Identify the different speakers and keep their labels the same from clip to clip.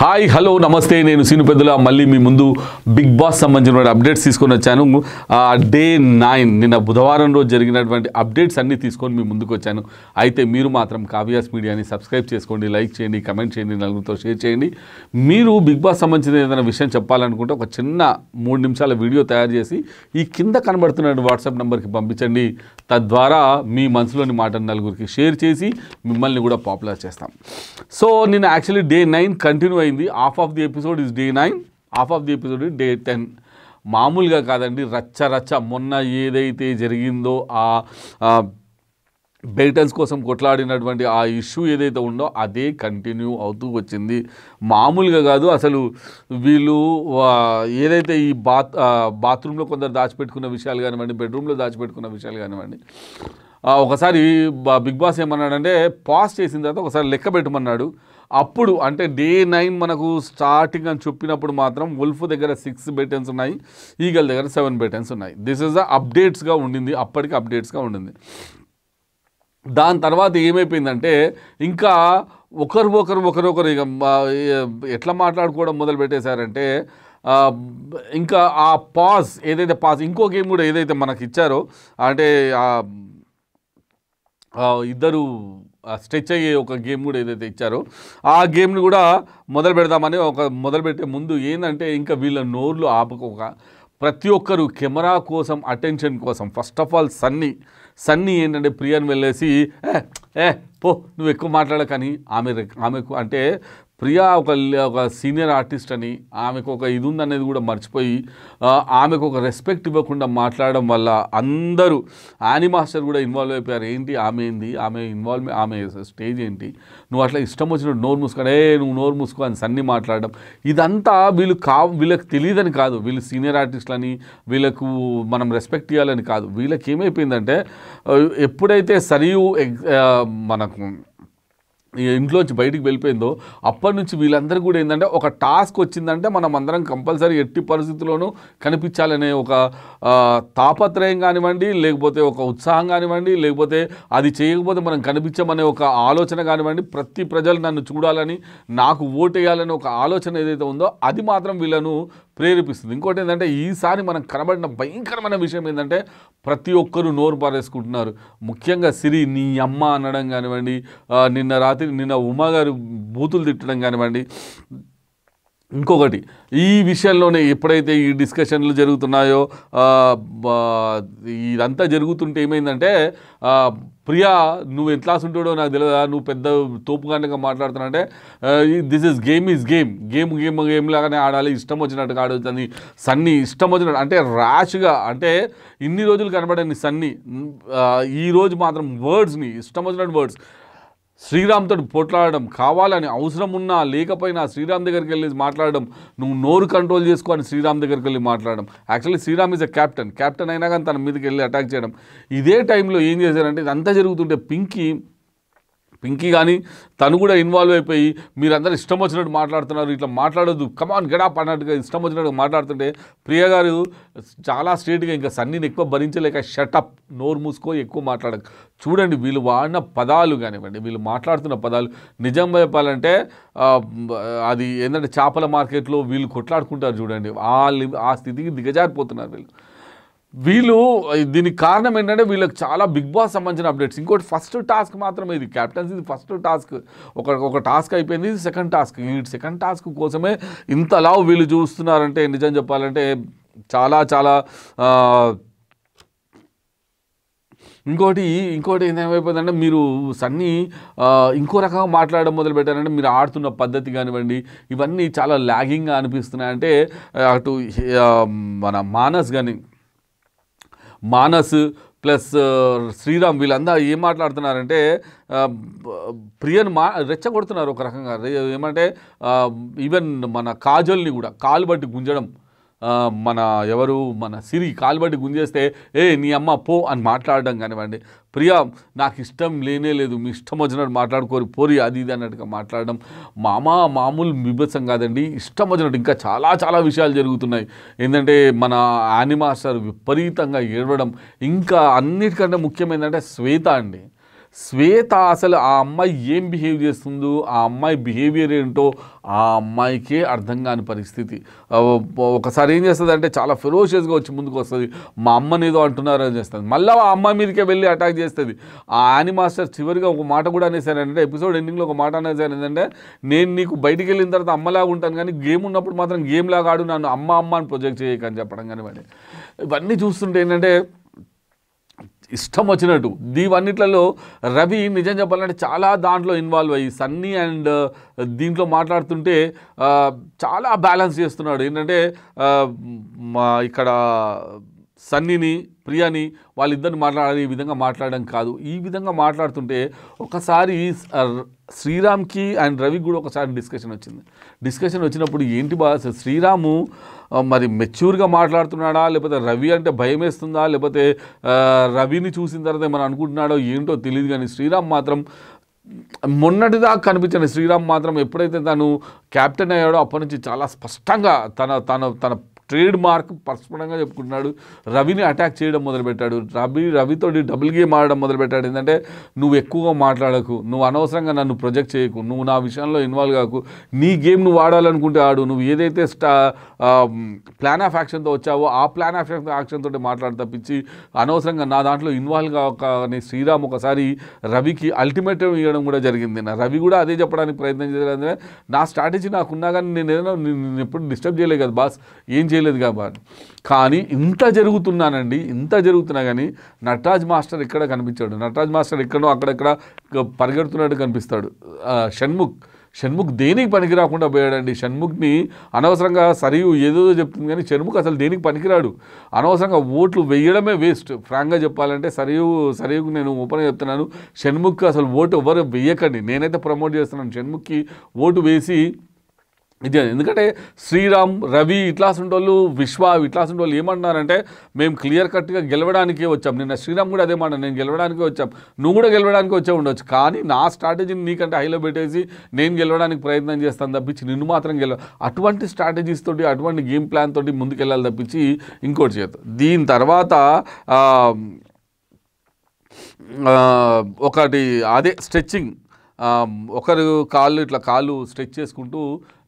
Speaker 1: hi hello నమస్తే నేను పెద్దల మళ్ళీ మీ ముందు బిగ్ బాస్ సంబంధించిన అప్డేట్స్ తీసుకొని వచ్చాను డే నైన్ నిన్న బుధవారం రోజు జరిగినటువంటి అప్డేట్స్ అన్నీ తీసుకొని మీ ముందుకు వచ్చాను అయితే మీరు మాత్రం కావ్యాస్ మీడియాని సబ్స్క్రైబ్ చేసుకోండి లైక్ చేయండి కమెంట్ చేయండి నలుగురితో షేర్ చేయండి మీరు బిగ్ బాస్ సంబంధించిన ఏదైనా విషయం చెప్పాలనుకుంటే ఒక చిన్న మూడు నిమిషాల వీడియో తయారు చేసి ఈ కింద కనబడుతున్న వాట్సాప్ నెంబర్కి పంపించండి తద్వారా మీ మనసులోని మాటను నలుగురికి షేర్ చేసి మిమ్మల్ని కూడా పాపులర్ చేస్తాం సో నేను యాక్చువల్లీ డే నైన్ కంటిన్యూ అయిపోయింది half of the episode is day nine half of the episode day ten మామూలుగా కాదండి రచ్చ రచ్చ మొన్న ఏదైతే జరిగిందో ఆ బేటన్స్ కోసం కొట్లాడినటువంటి ఆ ఇష్యూ ఏదైతే ఉందో అదే కంటిన్యూ అవుతూ వచ్చింది మామూలుగా కాదు అసలు వీళ్ళు ఏదైతే ఈ బాత్ బాత్రూంలో కొందరు దాచిపెట్టుకున్న విషయాలు కానివ్వండి బెడ్రూమ్లో దాచిపెట్టుకున్న విషయాలు కానివ్వండి ఒకసారి బిగ్ బాస్ ఏమన్నాడంటే పాస్ చేసిన తర్వాత ఒకసారి లెక్క పెట్టమన్నాడు అప్పుడు అంటే డే నైన్ మనకు స్టార్టింగ్ అని చెప్పినప్పుడు మాత్రం ఉల్ఫ్ దగ్గర సిక్స్ బెటన్స్ ఉన్నాయి ఈగల్ దగ్గర సెవెన్ బెటన్స్ ఉన్నాయి దిస్ ఇస్ ద అప్డేట్స్గా ఉండింది అప్పటికి అప్డేట్స్గా ఉండింది దాని తర్వాత ఏమైపోయిందంటే ఇంకా ఒకరు ఒకరు ఒకరొకరు ఇక ఎట్లా మాట్లాడుకోవడం మొదలు పెట్టేశారంటే ఇంకా ఆ పాజ్ ఏదైతే పాజ్ ఇంకో గేమ్ కూడా ఏదైతే మనకి ఇచ్చారో అంటే ఇద్దరు స్ట్రెచ్ అయ్యే ఒక గేమ్ కూడా ఏదైతే ఇచ్చారో ఆ గేమ్ని కూడా మొదలు పెడదామని ఒక మొదలు పెట్టే ముందు ఏంటంటే ఇంకా వీళ్ళ నోర్లు ఆపుకోక ప్రతి ఒక్కరు కెమెరా కోసం అటెన్షన్ కోసం first of all Sunny Sunny ఏంటంటే ప్రియాని వెళ్ళేసి ఏ ఏ పో నువ్వు ఎక్కువ మాట్లాడకని ఆమె ఆమెకు అంటే ప్రియా ఒక ఒక సీనియర్ ఆర్టిస్ట్ అని ఆమెకు ఒక ఇది ఉందనేది కూడా మర్చిపోయి ఆమెకు ఒక రెస్పెక్ట్ ఇవ్వకుండా మాట్లాడడం వల్ల అందరూ యానీ మాస్టర్ కూడా ఇన్వాల్వ్ అయిపోయారు ఏంటి ఆమె ఏంది ఆమె ఇన్వాల్వ్ ఆమె స్టేజ్ ఏంటి నువ్వు అట్లా ఇష్టం వచ్చినట్టు నోరు మూసుకో ఏ నువ్వు నోరు మూసుకో అని సన్ని మాట్లాడడం ఇదంతా వీళ్ళు కా వీళ్ళకి తెలియదని కాదు వీళ్ళు సీనియర్ ఆర్టిస్టులని వీళ్ళకు మనం రెస్పెక్ట్ ఇవ్వాలని కాదు వీళ్ళకి ఏమైపోయిందంటే ఎప్పుడైతే సరియు మనకు ఇంట్లోంచి బయటికి వెళ్ళిపోయిందో అప్పటి నుంచి వీళ్ళందరూ కూడా ఏంటంటే ఒక టాస్క్ వచ్చిందంటే మనం అందరం కంపల్సరీ ఎట్టి పరిస్థితుల్లోనూ కనిపించాలనే ఒక తాపత్రయం కానివ్వండి లేకపోతే ఒక ఉత్సాహం కానివ్వండి లేకపోతే అది చేయకపోతే మనం కనిపించమనే ఒక ఆలోచన కానివ్వండి ప్రతి ప్రజలు నన్ను చూడాలని నాకు వేయాలని ఒక ఆలోచన ఏదైతే ఉందో అది మాత్రం వీళ్ళను ప్రేరేపిస్తుంది ఇంకోటి ఏంటంటే ఈసారి మనం కనబడిన భయంకరమైన విషయం ఏంటంటే ప్రతి ఒక్కరూ నోరు పారేసుకుంటున్నారు ముఖ్యంగా సిరి నీ అమ్మ అనడం కానివ్వండి నిన్న రాత్రి నిన్న ఉమాగారు బూతులు తిట్టడం కానివ్వండి ఇంకొకటి ఈ విషయంలోనే ఎప్పుడైతే ఈ డిస్కషన్లు జరుగుతున్నాయో ఇదంతా జరుగుతుంటే ఏమైందంటే ప్రియా నువ్వు ఎంత ఉంటాడో నాకు తెలియదా నువ్వు పెద్ద తోపుగానగా మాట్లాడుతున్నా అంటే this is game is game game game game లాగానే ఆడాలి ఇష్టం వచ్చినట్టుగా ఆడొద్దని సన్నీ ఇష్టం వచ్చినట్టు అంటే ర్యాష్గా అంటే ఇన్ని రోజులు కనబడని సన్నీ ఈరోజు మాత్రం వర్డ్స్ని ఇష్టం వచ్చినట్టు వర్డ్స్ శ్రీరామ్తో పోట్లాడడం కావాలని అవసరం ఉన్నా లేకపోయినా శ్రీరామ్ దగ్గరికి వెళ్ళి మాట్లాడడం నువ్వు నోరు కంట్రోల్ చేసుకొని శ్రీరామ్ దగ్గరికి వెళ్ళి మాట్లాడడం actually Sriram is a captain captain అయినా కానీ తన మీదకి వెళ్ళి అటాక్ చేయడం ఇదే టైంలో ఏం చేశారంటే ఇదంతా జరుగుతుంటే పింకీ పింకీ కానీ తను కూడా ఇన్వాల్వ్ అయిపోయి మీరందరూ ఇష్టం వచ్చినట్టు మాట్లాడుతున్నారు ఇట్లా మాట్లాడద్దు కమాన్ గడా పడినట్టుగా ఇష్టం వచ్చినట్టు మాట్లాడుతుంటే ప్రియ గారు చాలా స్ట్రేట్గా ఇంకా సన్నీని ఎక్కువ భరించలేక షటప్ నోరు మూసుకో ఎక్కువ మాట్లాడక చూడండి వీళ్ళు వాడిన పదాలు కానివ్వండి వీళ్ళు మాట్లాడుతున్న పదాలు నిజంగా చెప్పాలంటే అది ఏంటంటే చేపల మార్కెట్లో వీళ్ళు కొట్లాడుకుంటారు చూడండి ఆ స్థితికి దిగజారిపోతున్నారు వీళ్ళు వీళ్ళు దీనికి కారణం ఏంటంటే వీళ్ళకి చాలా బిగ్ బాస్ సంబంధించిన అప్డేట్స్ ఇంకోటి ఫస్ట్ టాస్క్ మాత్రమే ఇది క్యాప్టెన్స్ ఇది ఫస్ట్ టాస్క్ ఒక ఒక టాస్క్ అయిపోయింది ఇది సెకండ్ టాస్క్ ఈ సెకండ్ టాస్క్ కోసమే ఇంతలా వీళ్ళు చూస్తున్నారంటే నిజం చెప్పాలంటే చాలా చాలా ఇంకోటి ఇంకోటి ఏమైపోయిందంటే మీరు సన్నీ ఇంకో రకంగా మాట్లాడడం మొదలుపెట్టారంటే మీరు ఆడుతున్న పద్ధతి కానివ్వండి ఇవన్నీ చాలా ల్యాగింగ్గా అనిపిస్తున్నాయి అంటే అటు మన మానస్ కానీ మానస్ ప్లస్ శ్రీరామ్ వీళ్ళందరూ ఏం మాట్లాడుతున్నారంటే ప్రియను మా రెచ్చగొడుతున్నారు ఒక రకంగా ఏమంటే ఈవెన్ మన కాజల్ని కూడా కాలు బట్టి గుంజడం మన ఎవరు మన సిరి కాలుబడి గుంజేస్తే ఏ నీ అమ్మ పో అని మాట్లాడడం కానివ్వండి ప్రియా నాకు ఇష్టం లేనే లేదు మీ ఇష్టం వచ్చినట్టు మాట్లాడుకోరు పోరి అది ఇది అన్నట్టుగా మాట్లాడడం మామా మామూలు బిభత్సం కాదండి ఇష్టం వచ్చినట్టు ఇంకా చాలా చాలా విషయాలు జరుగుతున్నాయి ఏంటంటే మన యానిమాస్టర్ విపరీతంగా ఏడవడం ఇంకా అన్నిటికంటే ముఖ్యమైనంటే శ్వేత అండి శ్వేత అసలు ఆ అమ్మాయి ఏం బిహేవ్ చేస్తుందో ఆ అమ్మాయి బిహేవియర్ ఏంటో ఆ అమ్మాయికే అర్థం కాని పరిస్థితి ఒకసారి ఏం చేస్తుంది అంటే చాలా ఫెరోషియస్గా వచ్చి ముందుకు వస్తుంది మా అమ్మని ఏదో అని చేస్తుంది మళ్ళీ ఆ అమ్మాయి మీదకే వెళ్ళి అటాక్ చేస్తుంది ఆ యాని మాస్టర్ చివరిగా ఒక మాట కూడా అనేసారంటే ఎపిసోడ్ ఎండింగ్లో ఒక మాట అనేసారు ఏంటంటే నేను నీకు బయటికి వెళ్ళిన తర్వాత అమ్మలాగా ఉంటాను కానీ గేమ్ ఉన్నప్పుడు మాత్రం గేమ్ లాగా ఆడు నన్ను అమ్మ అమ్మ అని ప్రొజెక్ట్ చేయకని చెప్పడం కానీ ఇవన్నీ చూస్తుంటే ఏంటంటే ఇష్టం వచ్చినట్టు దీవన్నిట్లలో రవి నిజం చెప్పాలంటే చాలా దాంట్లో ఇన్వాల్వ్ అయ్యి సన్నీ అండ్ దీంట్లో మాట్లాడుతుంటే చాలా బ్యాలెన్స్ చేస్తున్నాడు ఏంటంటే మా ఇక్కడ సన్నీని ప్రియాని వాళ్ళిద్దరిని ఈ విధంగా మాట్లాడడం కాదు ఈ విధంగా మాట్లాడుతుంటే ఒకసారి శ్రీరామ్కి అండ్ రవికి కూడా ఒకసారి డిస్కషన్ వచ్చింది డిస్కషన్ వచ్చినప్పుడు ఏంటి బాగా శ్రీరాము మరి మెచ్యూర్గా మాట్లాడుతున్నాడా లేకపోతే రవి అంటే భయం వేస్తుందా లేకపోతే రవిని చూసిన తర్వాత మనం అనుకుంటున్నాడో ఏంటో తెలియదు కానీ శ్రీరామ్ మాత్రం మొన్నటిదాకా కనిపించిన శ్రీరామ్ మాత్రం ఎప్పుడైతే తను క్యాప్టెన్ అయ్యాడో అప్పటి నుంచి చాలా స్పష్టంగా తన తన తన ట్రేడ్ మార్క్ పరస్పరంగా చెప్పుకుంటున్నాడు రవిని అటాక్ చేయడం మొదలుపెట్టాడు రవి రవితో డబుల్ గేమ్ ఆడడం మొదలుపెట్టాడు ఏంటంటే నువ్వు ఎక్కువగా మాట్లాడకు నువ్వు అనవసరంగా నన్ను ప్రొజెక్ట్ చేయకు నువ్వు నా విషయంలో ఇన్వాల్వ్ కాకు నీ గేమ్ నువ్వు ఆడాలనుకుంటే ఆడు నువ్వు ఏదైతే స్టా ప్లాన్ ఆఫ్ యాక్షన్తో వచ్చావో ఆ ప్లాన్ ఆఫ్ యాక్షన్ తోటి మాట్లాడి తప్పించి అనవసరంగా నా దాంట్లో ఇన్వాల్వ్ కాక అని శ్రీరామ్ ఒకసారి రవికి అల్టిమేటం ఇవ్వడం కూడా జరిగింది నా రవి కూడా అదే చెప్పడానికి ప్రయత్నం చేశారు నా స్ట్రాటజీ నాకున్నా కానీ నేను ఏదైనా నేను ఎప్పుడు డిస్టర్బ్ చేయలేదు కదా బాస్ ఏం చేయలేదు కాబట్టి కానీ ఇంత జరుగుతున్నానండి ఇంత జరుగుతున్నా కానీ నటరాజ్ మాస్టర్ ఇక్కడ కనిపించాడు నటరాజ్ మాస్టర్ ఎక్కడో అక్కడెక్కడ పరిగెడుతున్నట్టు కనిపిస్తాడు షణ్ముఖ్ షణ్ముఖ్ దేనికి పనికి రాకుండా పోయాడండి షణ్ముఖ్ని అనవసరంగా సరియు ఏదో చెప్తుంది కానీ షణ్ముఖ్ అసలు దేనికి పనికిరాడు అనవసరంగా ఓట్లు వేయడమే వేస్ట్ ఫ్రాంక్గా చెప్పాలంటే సరియు సరియుకు నేను ఓపెన్ చెప్తున్నాను షణ్ముఖ్కి అసలు ఓటు ఎవరు వేయకండి నేనైతే ప్రమోట్ చేస్తున్నాను షణ్ముఖ్కి ఓటు వేసి ఇది ఎందుకంటే శ్రీరామ్ రవి ఇట్లాసంటి వాళ్ళు విశ్వ ఇట్లాసంటి వాళ్ళు ఏమంటున్నారంటే మేము క్లియర్ కట్గా గెలవడానికే వచ్చాం నిన్న శ్రీరామ్ కూడా అదే మాట నేను గెలవడానికే వచ్చాం నువ్వు కూడా గెలవడానికి వచ్చే ఉండొచ్చు కానీ నా స్ట్రాటజీని నీకంటే హైలో పెట్టేసి నేను గెలవడానికి ప్రయత్నం చేస్తాను తప్పించి నిన్ను మాత్రం గెలవ అటువంటి స్ట్రాటజీస్ తోటి అటువంటి గేమ్ ప్లాన్ తోటి ముందుకెళ్ళాలి తప్పించి ఇంకోటి చేత దీని తర్వాత ఒకటి అదే స్ట్రెచ్చింగ్ ఒకరు కాళ్ళు ఇట్లా కాళ్ళు స్ట్రెచ్ చేసుకుంటూ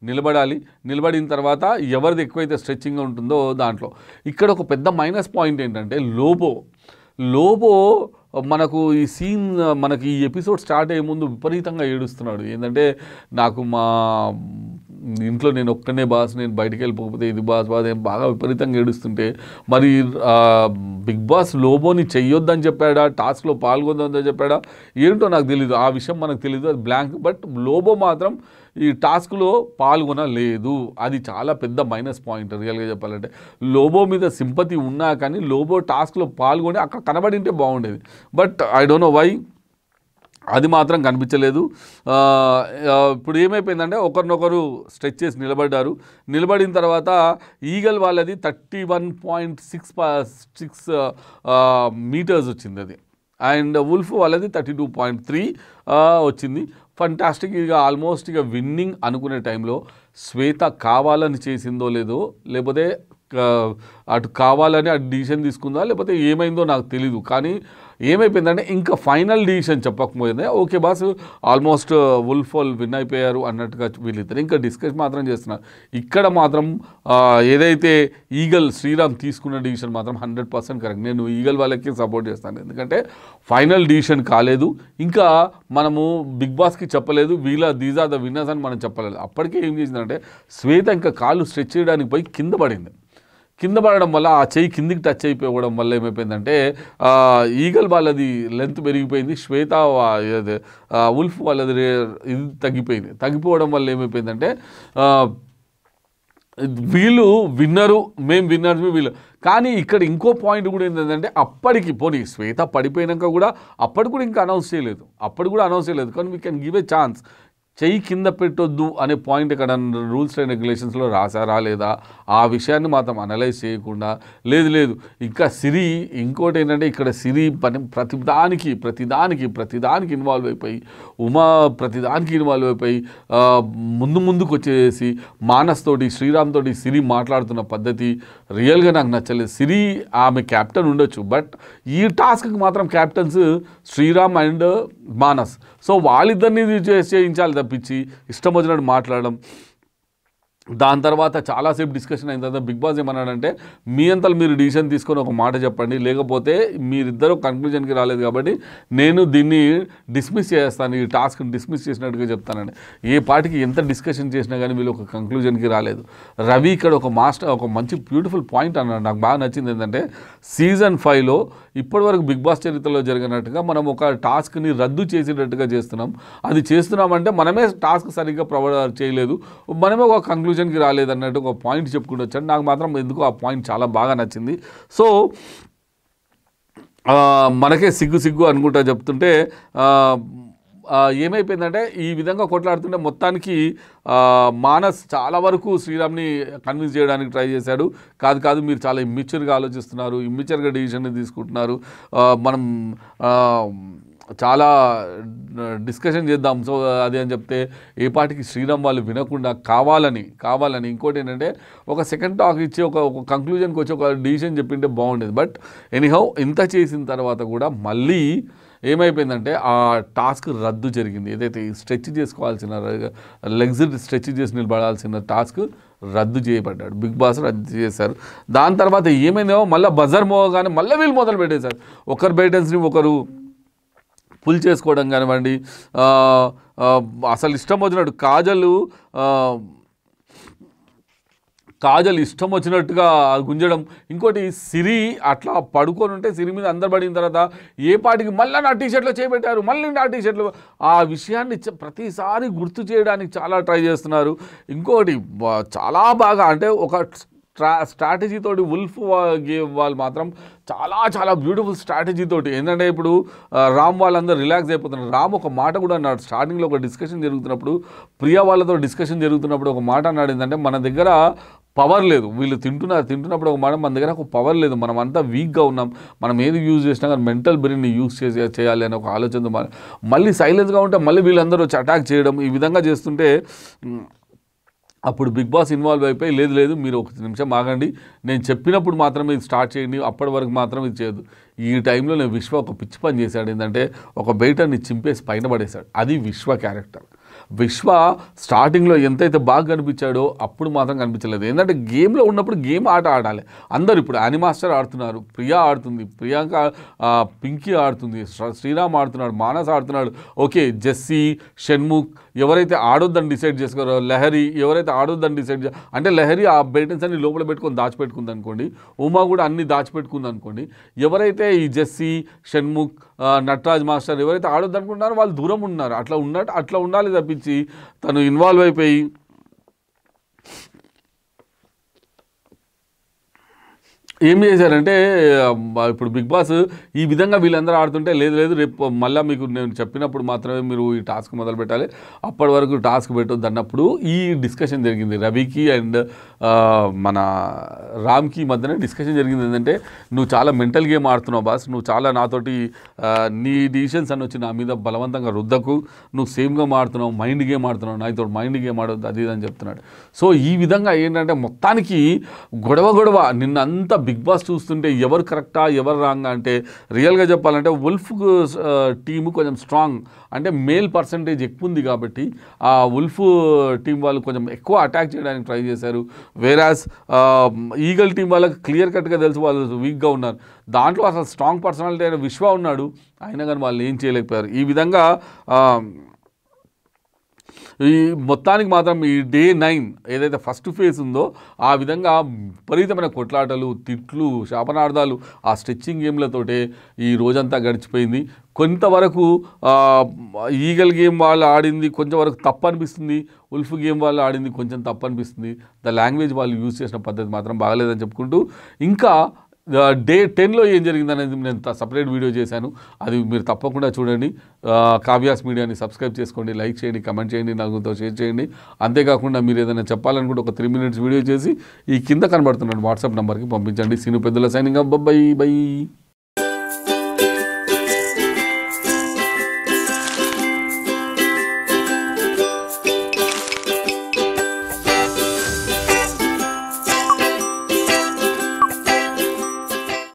Speaker 1: నిలబడాలి నిలబడిన తర్వాత ఎవరిది ఎక్కువైతే స్ట్రెచ్చింగ్ ఉంటుందో దాంట్లో ఇక్కడ ఒక పెద్ద మైనస్ పాయింట్ ఏంటంటే లోబో లోబో మనకు ఈ సీన్ మనకి ఈ ఎపిసోడ్ స్టార్ట్ అయ్యే ముందు విపరీతంగా ఏడుస్తున్నాడు ఏంటంటే నాకు మా ఇంట్లో నేను ఒక్కనే బాస్ నేను బయటకు వెళ్ళిపోకపోతే ఇది బాస్ బాస్ బాగా విపరీతంగా ఏడుస్తుంటే మరి బిగ్ బాస్ లోబోని చెయ్యొద్దని చెప్పాడా టాస్క్లో పాల్గొందని చెప్పాడా ఏంటో నాకు తెలియదు ఆ విషయం మనకు తెలియదు అది బ్లాంక్ బట్ లోబో మాత్రం ఈ టాస్క్లో పాల్గొనలేదు అది చాలా పెద్ద మైనస్ పాయింట్ రియల్గా చెప్పాలంటే లోబో మీద సింపతి ఉన్నా కానీ లోబో టాస్క్లో పాల్గొని అక్కడ కనబడింటే బాగుండేది but I don't know why అది మాత్రం కనిపించలేదు ఇప్పుడు ఏమైపోయిందంటే ఒకరినొకరు స్ట్రెచ్ చేసి నిలబడ్డారు నిలబడిన తర్వాత ఈగల్ వాళ్ళది thirty one point six six meters వచ్చింది అది అండ్ ఉల్ఫ్ వాళ్ళది థర్టీ టూ పాయింట్ త్రీ వచ్చింది ఫంటాస్టిక్ ఇక ఆల్మోస్ట్ ఇక విన్నింగ్ అనుకునే టైంలో శ్వేత కావాలని చేసిందో లేదో లేకపోతే అటు కావాలని అటు డిసిషన్ తీసుకుందా లేకపోతే ఏమైందో నాకు తెలీదు కానీ ఏమైపోయిందంటే ఇంకా ఫైనల్ డిసిషన్ చెప్పకపోయింది ఓకే బాస్ ఆల్మోస్ట్ ఉల్ఫోల్ uh, విన్ అయిపోయారు అన్నట్టుగా వీళ్ళిద్దరు ఇంకా డిస్కస్ మాత్రం చేస్తున్నారు ఇక్కడ మాత్రం uh, ఏదైతే ఈగల్ శ్రీరామ్ తీసుకున్న డిసిషన్ మాత్రం హండ్రెడ్ పర్సెంట్ కరెక్ట్ నేను ఈగల్ వాళ్ళకి సపోర్ట్ చేస్తాను ఎందుకంటే ఫైనల్ డిసిషన్ కాలేదు ఇంకా మనము బిగ్ బాస్కి చెప్పలేదు వీళ్ళ దీస్ ఆర్ ద విన్నర్స్ అని మనం చెప్పలేదు అప్పటికే ఏం చేసిందంటే శ్వేత ఇంకా కాళ్ళు స్ట్రెచ్ చేయడానికి పోయి కింద పడింది కింద పడడం వల్ల ఆ చెయ్యి కిందికి టచ్ అయిపోవడం వల్ల ఏమైపోయిందంటే ఈగల్ వాళ్ళది లెంత్ పెరిగిపోయింది శ్వేత ఉల్ఫ్ వాళ్ళది ఇది తగ్గిపోయింది తగ్గిపోవడం వల్ల ఏమైపోయిందంటే వీళ్ళు విన్నరు మేము విన్నర్స్ వీళ్ళు కానీ ఇక్కడ ఇంకో పాయింట్ కూడా ఏంటంటే అప్పటికి పోనీ శ్వేత పడిపోయినాక కూడా అప్పటి కూడా ఇంకా అనౌన్స్ చేయలేదు అప్పుడు కూడా అనౌన్స్ చేయలేదు కానీ we can give a chance చెయ్యి కింద పెట్టొద్దు అనే పాయింట్ ఇక్కడ రూల్స్ అండ్ రెగ్యులేషన్స్లో రాసారా లేదా ఆ విషయాన్ని మాత్రం అనలైజ్ చేయకుండా లేదు లేదు ఇంకా సిరి ఇంకోటి ఏంటంటే ఇక్కడ సిరి పని ప్రతిదానికి ప్రతిదానికి ప్రతిదానికి ఇన్వాల్వ్ అయిపోయి ఉమా ప్రతిదానికి ఇన్వాల్వ్ అయిపోయి ముందు ముందుకు వచ్చేసి మానస్ తోటి శ్రీరామ్ తోటి సిరి మాట్లాడుతున్న పద్ధతి రియల్గా నాకు నచ్చలేదు సిరి ఆమె క్యాప్టెన్ ఉండొచ్చు బట్ ఈ టాస్క్కి మాత్రం captains Sriram and Manas so వాళ్ళిద్దరిని చేయించాలి తప్పించి ఇష్టం వచ్చినట్టు మాట్లాడడం దాని తర్వాత చాలాసేపు డిస్కషన్ అయిన తర్వాత బిగ్ బాస్ ఏమన్నాడంటే మీ అంతలు మీరు డిసిషన్ తీసుకొని ఒక మాట చెప్పండి లేకపోతే మీరిద్దరూ కన్క్లూజన్కి రాలేదు కాబట్టి నేను దీన్ని డిస్మిస్ చేస్తాను ఈ టాస్క్ని డిస్మిస్ చేసినట్టుగా చెప్తానండి ఏ పాటికి ఎంత డిస్కషన్ చేసినా కానీ వీళ్ళు ఒక కంక్లూజన్కి రాలేదు రవి ఇక్కడ ఒక మాస్టర్ ఒక మంచి బ్యూటిఫుల్ పాయింట్ అన్నాడు నాకు బాగా నచ్చింది ఏంటంటే సీజన్ ఫైవ్లో ఇప్పటివరకు బిగ్ బాస్ చరిత్రలో జరిగినట్టుగా మనం ఒక టాస్క్ని రద్దు చేసేటట్టుగా చేస్తున్నాం అది చేస్తున్నామంటే మనమే టాస్క్ సరిగ్గా ప్రొవైడ్ చేయలేదు మనమే ఒక కంక్లూజన్ డిసిషన్కి రాలేదన్నట్టు ఒక పాయింట్ చెప్పుకుంటూ వచ్చాడు నాకు మాత్రం ఎందుకు ఆ పాయింట్ చాలా బాగా నచ్చింది సో మనకే సిగ్గు సిగ్గు అనుకుంటా చెప్తుంటే ఏమైపోయిందంటే ఈ విధంగా కొట్లాడుతుంటే మొత్తానికి మానస్ చాలా వరకు శ్రీరామ్ని కన్విన్స్ చేయడానికి ట్రై చేశాడు కాదు కాదు మీరు చాలా ఇమ్మిచ్చర్గా ఆలోచిస్తున్నారు ఇమ్మిచ్చర్గా డిసిషన్ తీసుకుంటున్నారు మనం చాలా డిస్కషన్ చేద్దాం సో అది అని చెప్తే ఏ పాటికి శ్రీరామ్ వాళ్ళు వినకుండా కావాలని కావాలని ఇంకోటి ఏంటంటే ఒక సెకండ్ టాక్ ఇచ్చి ఒక ఒక కంక్లూజన్కి వచ్చి ఒక డిసిషన్ చెప్పింటే బాగుండేది బట్ ఎనీహౌ ఇంత చేసిన తర్వాత కూడా మళ్ళీ ఏమైపోయిందంటే ఆ టాస్క్ రద్దు జరిగింది ఏదైతే స్ట్రెచ్ చేసుకోవాల్సిన లెగ్స్ స్ట్రెచ్ చేసి నిలబడాల్సిన టాస్క్ రద్దు చేయబడ్డాడు బిగ్ బాస్ రద్దు చేశారు దాని తర్వాత ఏమైందేమో మళ్ళీ బజర్ మోగానే మళ్ళీ వీళ్ళు మొదలు పెట్టేశారు ఒకరు బైటెన్స్ని ఒకరు పుల్ చేసుకోవడం కానివ్వండి అసలు ఇష్టం వచ్చినట్టు కాజలు కాజల్ ఇష్టం వచ్చినట్టుగా గుంజడం ఇంకోటి సిరి అట్లా పడుకొని ఉంటే సిరి మీద అందబడిన తర్వాత ఏ పాటికి మళ్ళీ నా టీషర్ట్లో చేపెట్టారు మళ్ళీ నా టీషర్ట్లు ఆ విషయాన్ని ప్రతిసారి గుర్తు చేయడానికి చాలా ట్రై చేస్తున్నారు ఇంకోటి చాలా బాగా అంటే ఒక స్ట్రా స్ట్రాటజీతోటి ఉల్ఫ్ వాళ్ళు మాత్రం చాలా చాలా బ్యూటిఫుల్ స్ట్రాటజీ తోటి ఏంటంటే ఇప్పుడు రామ్ వాళ్ళందరూ రిలాక్స్ అయిపోతున్నారు రామ్ ఒక మాట కూడా అన్నాడు స్టార్టింగ్లో ఒక డిస్కషన్ జరుగుతున్నప్పుడు ప్రియా వాళ్ళతో డిస్కషన్ జరుగుతున్నప్పుడు ఒక మాట అన్నాడు ఏంటంటే మన దగ్గర పవర్ లేదు వీళ్ళు తింటున్నారు తింటున్నప్పుడు ఒక మాట మన దగ్గర ఒక పవర్ లేదు మనం అంతా వీక్గా ఉన్నాం మనం ఏది యూజ్ చేసినా కానీ మెంటల్ బ్రెయిన్ని యూజ్ చేసి చేయాలి అనే ఒక ఆలోచనతో మళ్ళీ సైలెన్స్గా ఉంటే మళ్ళీ వీళ్ళందరూ వచ్చి అటాక్ చేయడం ఈ విధంగా చేస్తుంటే అప్పుడు బిగ్ బాస్ ఇన్వాల్వ్ అయిపోయి లేదు లేదు మీరు ఒక నిమిషం ఆగండి నేను చెప్పినప్పుడు మాత్రమే ఇది స్టార్ట్ చేయండి అప్పటి వరకు మాత్రం ఇది చేయదు ఈ టైంలో నేను విశ్వ ఒక పిచ్చి పని చేశాడు ఏంటంటే ఒక బయటని చింపేసి పైన పడేశాడు అది విశ్వ క్యారెక్టర్ విశ్వ స్టార్టింగ్లో ఎంతైతే బాగా కనిపించాడో అప్పుడు మాత్రం కనిపించలేదు ఏంటంటే గేమ్లో ఉన్నప్పుడు గేమ్ ఆట ఆడాలి అందరు ఇప్పుడు అనిమాస్టర్ ఆడుతున్నారు ప్రియా ఆడుతుంది ప్రియాంక పింకీ ఆడుతుంది శ్రీరామ్ ఆడుతున్నాడు మానస్ ఆడుతున్నాడు ఓకే జెస్సీ షణ్ముఖ్ ఎవరైతే ఆడొద్దని డిసైడ్ చేసుకోరో లహరి ఎవరైతే ఆడొద్దని డిసైడ్ అంటే లహరి ఆ బెటన్స్ అన్ని లోపల పెట్టుకొని దాచిపెట్టుకుంది అనుకోండి ఉమా కూడా అన్ని దాచిపెట్టుకుంది అనుకోండి ఎవరైతే ఈ జెస్సీ షణ్ముఖ్ నటరాజ్ మాస్టర్ ఎవరైతే ఆడొద్దనుకుంటున్నారో వాళ్ళు దూరం ఉన్నారు అట్లా ఉన్నట్టు అట్లా ఉండాలి తప్పించి తను ఇన్వాల్వ్ అయిపోయి ఏం చేశారంటే ఇప్పుడు బిగ్ బాస్ ఈ విధంగా వీళ్ళందరూ ఆడుతుంటే లేదు లేదు రేపు మళ్ళీ మీకు నేను చెప్పినప్పుడు మాత్రమే మీరు ఈ టాస్క్ మొదలు పెట్టాలి అప్పటి వరకు టాస్క్ పెట్టద్దు అన్నప్పుడు ఈ డిస్కషన్ జరిగింది రవికి అండ్ మన రామ్కి మధ్యన డిస్కషన్ జరిగింది ఏంటంటే నువ్వు చాలా మెంటల్ గేమ్ ఆడుతున్నావు బాస్ నువ్వు చాలా నాతోటి నీ డిసిషన్స్ అని వచ్చి నా మీద బలవంతంగా రుద్దకు నువ్వు సేమ్గా మాడుతున్నావు ఆడుతున్నావు మైండ్ గేమ్ ఆడుతున్నావు నాతో మైండ్ గేమ్ ఆడొద్దు అది ఇది అని చెప్తున్నాడు సో ఈ విధంగా ఏంటంటే మొత్తానికి గొడవ గొడవ నిన్నంత బిగ్ బాస్ చూస్తుంటే ఎవరు కరెక్టా ఎవరు రాంగ్ అంటే రియల్గా చెప్పాలంటే ఉల్ఫ్ టీము కొంచెం స్ట్రాంగ్ అంటే మేల్ పర్సంటేజ్ ఎక్కువ ఉంది కాబట్టి ఆ ఉల్ఫ్ టీం వాళ్ళు కొంచెం ఎక్కువ అటాక్ చేయడానికి ట్రై చేశారు వేరాస్ ఈగల్ టీం వాళ్ళకి క్లియర్ కట్గా తెలుసు వాళ్ళు వీక్గా ఉన్నారు దాంట్లో అసలు స్ట్రాంగ్ పర్సనాలిటీ అయిన విశ్వ ఉన్నాడు అయినా కానీ వాళ్ళు ఏం చేయలేకపోయారు ఈ విధంగా ఈ మొత్తానికి మాత్రం ఈ డే నైన్ ఏదైతే ఫస్ట్ ఫేజ్ ఉందో ఆ విధంగా విపరీతమైన కొట్లాటలు తిట్లు శాపనార్థాలు ఆ స్ట్రెచ్చింగ్ గేమ్లతోటే ఈ రోజంతా గడిచిపోయింది కొంతవరకు ఈగల్ గేమ్ వాళ్ళు ఆడింది కొంచెం వరకు తప్పు అనిపిస్తుంది ఉల్ఫ్ గేమ్ వాళ్ళు ఆడింది కొంచెం తప్పు అనిపిస్తుంది ద లాంగ్వేజ్ వాళ్ళు యూజ్ చేసిన పద్ధతి మాత్రం బాగలేదని చెప్పుకుంటూ ఇంకా డే టెన్లో ఏం జరిగింది అనేది నేను సపరేట్ వీడియో చేశాను అది మీరు తప్పకుండా చూడండి కావ్యాస్ మీడియాని సబ్స్క్రైబ్ చేసుకోండి లైక్ చేయండి కమెంట్ చేయండి నలుగురితో షేర్ చేయండి అంతేకాకుండా మీరు ఏదైనా చెప్పాలనుకుంటే ఒక త్రీ మినిట్స్ వీడియో చేసి ఈ కింద కనబడుతున్నాడు వాట్సాప్ నెంబర్కి పంపించండి సిను పెద్దల సైనింగ్ బై బై